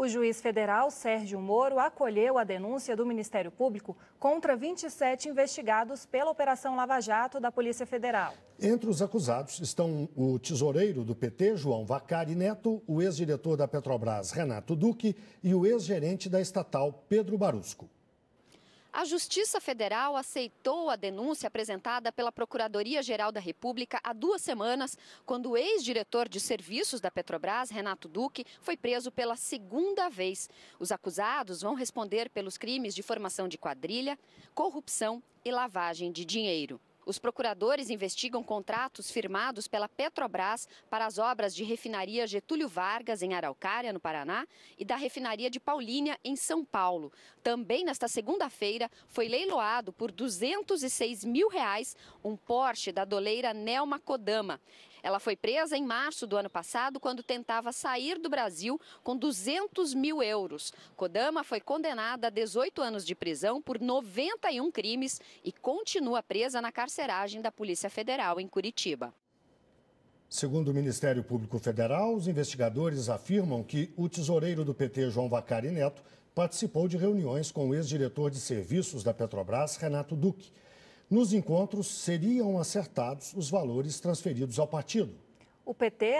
O juiz federal Sérgio Moro acolheu a denúncia do Ministério Público contra 27 investigados pela Operação Lava Jato da Polícia Federal. Entre os acusados estão o tesoureiro do PT, João Vacari Neto, o ex-diretor da Petrobras, Renato Duque, e o ex-gerente da estatal, Pedro Barusco. A Justiça Federal aceitou a denúncia apresentada pela Procuradoria-Geral da República há duas semanas, quando o ex-diretor de serviços da Petrobras, Renato Duque, foi preso pela segunda vez. Os acusados vão responder pelos crimes de formação de quadrilha, corrupção e lavagem de dinheiro. Os procuradores investigam contratos firmados pela Petrobras para as obras de refinaria Getúlio Vargas, em Araucária, no Paraná, e da refinaria de Paulínia, em São Paulo. Também nesta segunda-feira foi leiloado por 206 mil reais um Porsche da doleira Nelma Kodama. Ela foi presa em março do ano passado quando tentava sair do Brasil com 200 mil euros. Kodama foi condenada a 18 anos de prisão por 91 crimes e continua presa na cárcel carceragem da Polícia Federal em Curitiba. Segundo o Ministério Público Federal, os investigadores afirmam que o tesoureiro do PT, João Vacari Neto, participou de reuniões com o ex-diretor de serviços da Petrobras, Renato Duque. Nos encontros, seriam acertados os valores transferidos ao partido o PT,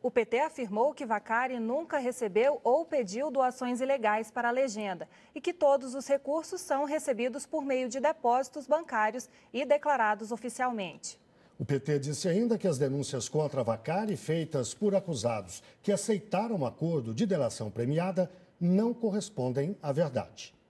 o PT afirmou que Vacari nunca recebeu ou pediu doações ilegais para a legenda e que todos os recursos são recebidos por meio de depósitos bancários e declarados oficialmente. O PT disse ainda que as denúncias contra Vacari feitas por acusados que aceitaram o um acordo de delação premiada não correspondem à verdade.